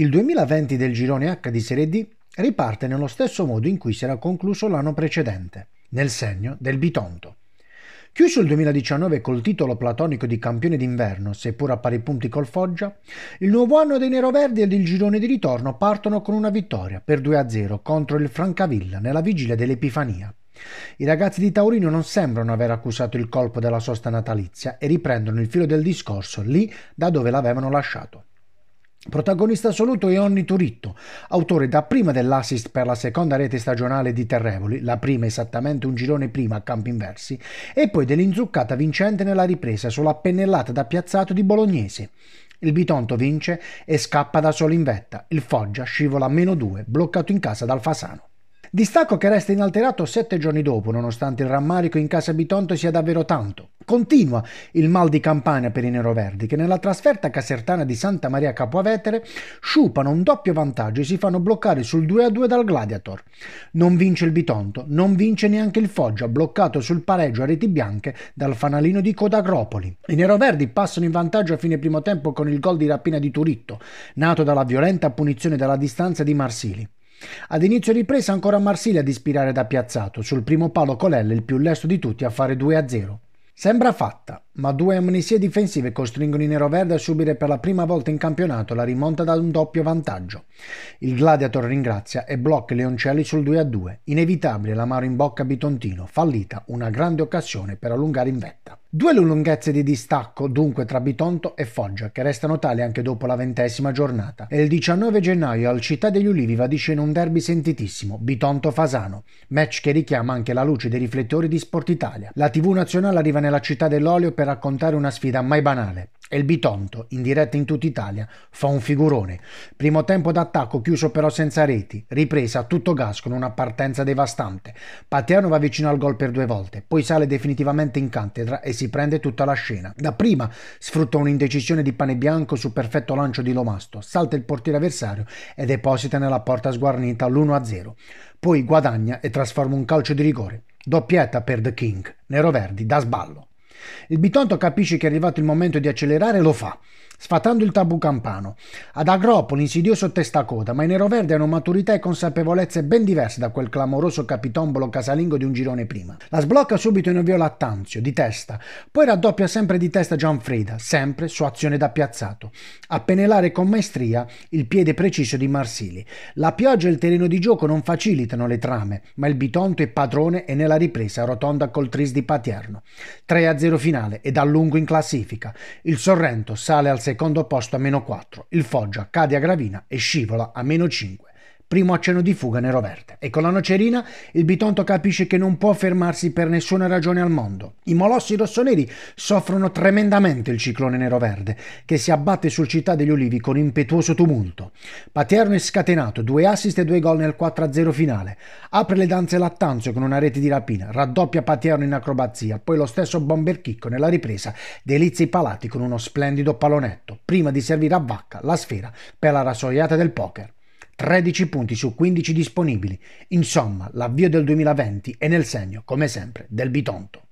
Il 2020 del girone H di Serie D riparte nello stesso modo in cui si era concluso l'anno precedente, nel segno del Bitonto. Chiuso il 2019 col titolo platonico di campione d'inverno, seppur a pari punti col Foggia, il nuovo anno dei neroverdi ed il girone di ritorno partono con una vittoria per 2-0 contro il Francavilla nella vigilia dell'Epifania. I ragazzi di Taurino non sembrano aver accusato il colpo della sosta natalizia e riprendono il filo del discorso lì da dove l'avevano lasciato. Protagonista assoluto è Onni Turitto, autore dapprima dell'assist per la seconda rete stagionale di Terrevoli, la prima esattamente un girone prima a campi inversi, e poi dell'inzuccata vincente nella ripresa sulla pennellata da piazzato di Bolognese. Il Bitonto vince e scappa da solo in vetta, il Foggia scivola a meno 2, bloccato in casa dal Fasano. Distacco che resta inalterato sette giorni dopo, nonostante il rammarico in casa Bitonto sia davvero tanto. Continua il mal di campagna per i neroverdi che nella trasferta casertana di Santa Maria Capoavetere sciupano un doppio vantaggio e si fanno bloccare sul 2-2 dal Gladiator. Non vince il Bitonto, non vince neanche il Foggia, bloccato sul pareggio a reti bianche dal fanalino di Codagropoli. I neroverdi passano in vantaggio a fine primo tempo con il gol di rapina di Turitto, nato dalla violenta punizione dalla distanza di Marsili. Ad inizio ripresa ancora Marsili ad ispirare da piazzato, sul primo palo Colelle il più lesto di tutti a fare 2-0. Sembra fatta ma due amnesie difensive costringono i neroverde a subire per la prima volta in campionato la rimonta da un doppio vantaggio. Il Gladiator ringrazia e blocca i Leoncelli sul 2-2. Inevitabile l'amaro in bocca a Bitontino, fallita una grande occasione per allungare in vetta. Due lunghezze di distacco dunque tra Bitonto e Foggia, che restano tali anche dopo la ventesima giornata. E il 19 gennaio al Città degli Ulivi va di scena un derby sentitissimo, Bitonto-Fasano, match che richiama anche la luce dei riflettori di Sport Italia. La TV nazionale arriva nella città dell'olio per raccontare una sfida mai banale. E il Bitonto, in diretta in tutta Italia, fa un figurone. Primo tempo d'attacco chiuso però senza reti, ripresa a tutto gas con una partenza devastante. Pateano va vicino al gol per due volte, poi sale definitivamente in cattedra e si prende tutta la scena. Da prima sfrutta un'indecisione di pane bianco su perfetto lancio di Lomasto, salta il portiere avversario e deposita nella porta sguarnita l'1-0. Poi guadagna e trasforma un calcio di rigore. Doppietta per The King, nero-verdi da sballo. Il Bitonto capisce che è arrivato il momento di accelerare e lo fa, sfatando il tabù campano. Ad Agropoli insidioso testacoda, ma i neroverde hanno maturità e consapevolezze ben diverse da quel clamoroso capitombolo casalingo di un girone prima. La sblocca subito in ovvio Tanzio, di testa, poi raddoppia sempre di testa Gianfreda, sempre su azione da piazzato, a penelare con maestria il piede preciso di Marsili. La pioggia e il terreno di gioco non facilitano le trame, ma il Bitonto è padrone e nella ripresa rotonda col tris di Paterno. 3 a 0 0 finale ed a lungo in classifica. Il Sorrento sale al secondo posto a meno 4, il Foggia cade a Gravina e scivola a meno 5 primo accenno di fuga nero-verde. E con la nocerina il Bitonto capisce che non può fermarsi per nessuna ragione al mondo. I molossi rossoneri soffrono tremendamente il ciclone nero-verde, che si abbatte sul Città degli Olivi con impetuoso tumulto. Paterno è scatenato, due assist e due gol nel 4-0 finale. Apre le danze Lattanzio con una rete di rapina, raddoppia Paterno in acrobazia, poi lo stesso Bomber Chicco nella ripresa delizia i palati con uno splendido pallonetto, prima di servire a Vacca la sfera per la rasoiata del poker. 13 punti su 15 disponibili. Insomma, l'avvio del 2020 è nel segno, come sempre, del Bitonto.